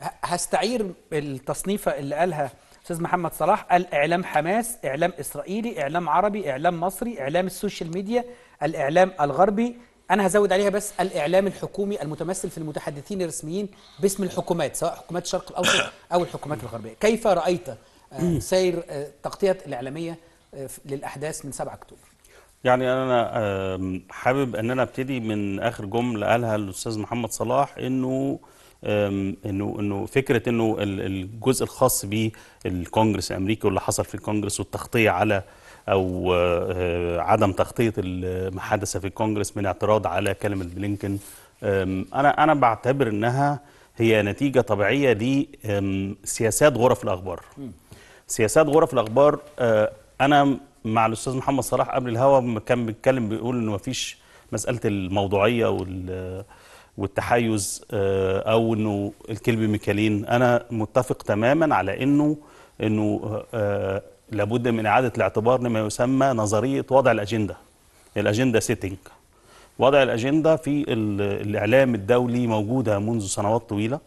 هستعير التصنيفه اللي قالها استاذ محمد صلاح قال اعلام حماس اعلام اسرائيلي اعلام عربي اعلام مصري اعلام السوشيال ميديا الاعلام الغربي انا هزود عليها بس الاعلام الحكومي المتمثل في المتحدثين الرسميين باسم الحكومات سواء حكومات الشرق الاوسط او الحكومات الغربيه كيف رايت آه، سير آه، تغطية الاعلاميه آه، للاحداث من 7 اكتوبر يعني انا حابب ان انا ابتدي من اخر جمله قالها الاستاذ محمد صلاح انه انه انه فكره انه الجزء الخاص بالكونجرس الامريكي واللي حصل في الكونجرس والتغطيه على او آه، آه، عدم تغطيه ما حدث في الكونجرس من اعتراض على كلمه بلينكن انا انا بعتبر انها هي نتيجه طبيعيه لسياسات غرف الاخبار سياسات غرف الاخبار آه، انا مع الاستاذ محمد صلاح قبل الهوا كان بيتكلم بيقول انه ما فيش مساله الموضوعيه وال والتحيز آه، او انه الكلب ميكالين انا متفق تماما على انه انه آه، لابد من اعاده الاعتبار لما يسمى نظريه وضع الاجنده الاجنده سيتنج وضع الاجنده في الاعلام الدولي موجوده منذ سنوات طويله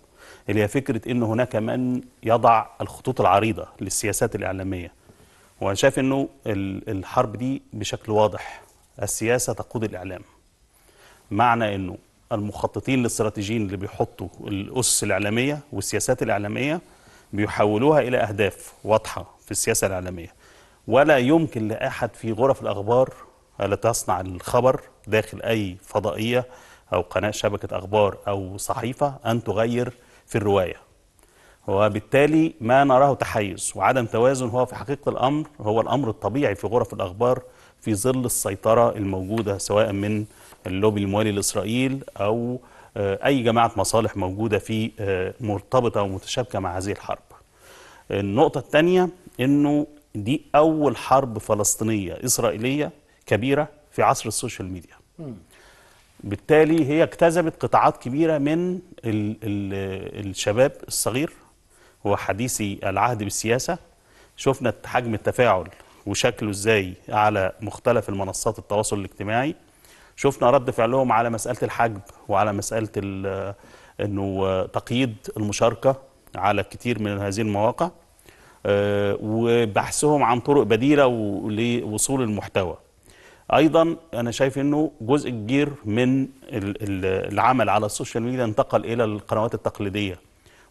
اللي هي فكره ان هناك من يضع الخطوط العريضه للسياسات الاعلاميه وانا شايف انه الحرب دي بشكل واضح السياسه تقود الاعلام معنى انه المخططين الاستراتيجيين اللي بيحطوا الأس الإعلامية والسياسات الإعلامية بيحولوها إلى أهداف واضحة في السياسة الإعلامية ولا يمكن لأحد في غرف الأخبار التي تصنع الخبر داخل أي فضائية أو قناة شبكة أخبار أو صحيفة أن تغير في الرواية وبالتالي ما نراه تحيز وعدم توازن هو في حقيقة الأمر هو الأمر الطبيعي في غرف الأخبار في ظل السيطرة الموجودة سواء من اللوبي الموالي لاسرائيل او آه، اي جماعه مصالح موجوده في آه، مرتبطه ومتشابكه مع هذه الحرب. النقطه الثانيه انه دي اول حرب فلسطينيه اسرائيليه كبيره في عصر السوشيال ميديا. بالتالي هي اجتذبت قطاعات كبيره من الـ الـ الشباب الصغير وحديثي العهد بالسياسه شفنا حجم التفاعل وشكله ازاي على مختلف المنصات التواصل الاجتماعي شفنا رد فعلهم على مساله الحجب وعلى مساله انه تقييد المشاركه على كتير من هذه المواقع آه، وبحثهم عن طرق بديله لوصول المحتوى ايضا انا شايف انه جزء كبير من العمل على السوشيال ميديا انتقل الى القنوات التقليديه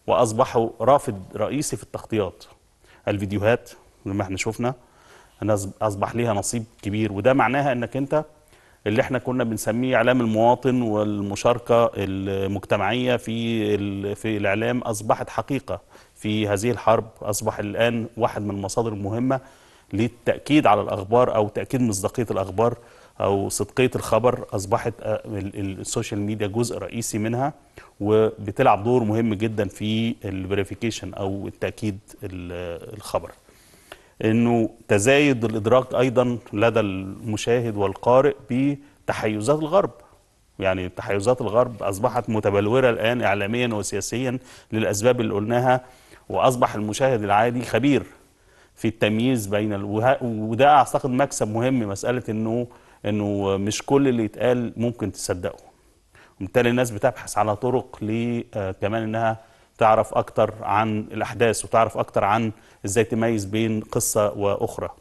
واصبحوا رافد رئيسي في التغطيات الفيديوهات زي ما احنا شفنا اصبح ليها نصيب كبير وده معناها انك انت اللي احنا كنا بنسميه اعلام المواطن والمشاركه المجتمعيه في في الاعلام اصبحت حقيقه في هذه الحرب اصبح الان واحد من المصادر المهمه للتاكيد على الاخبار او تاكيد مصداقيه الاخبار او صدقيه الخبر اصبحت آه، السوشيال ميديا جزء رئيسي منها وبتلعب دور مهم جدا في الفيريفيكيشن او التاكيد الخبر انه تزايد الادراك ايضا لدى المشاهد والقارئ بتحيزات الغرب يعني تحيزات الغرب اصبحت متبلوره الان اعلاميا وسياسيا للاسباب اللي قلناها واصبح المشاهد العادي خبير في التمييز بين الوه... وده اعتقد مكسب مهم مساله انه انه مش كل اللي يتقال ممكن تصدقه وبالتالي الناس بتبحث على طرق لكمان آه، انها تعرف اكتر عن الاحداث وتعرف اكتر عن ازاي تميز بين قصه واخرى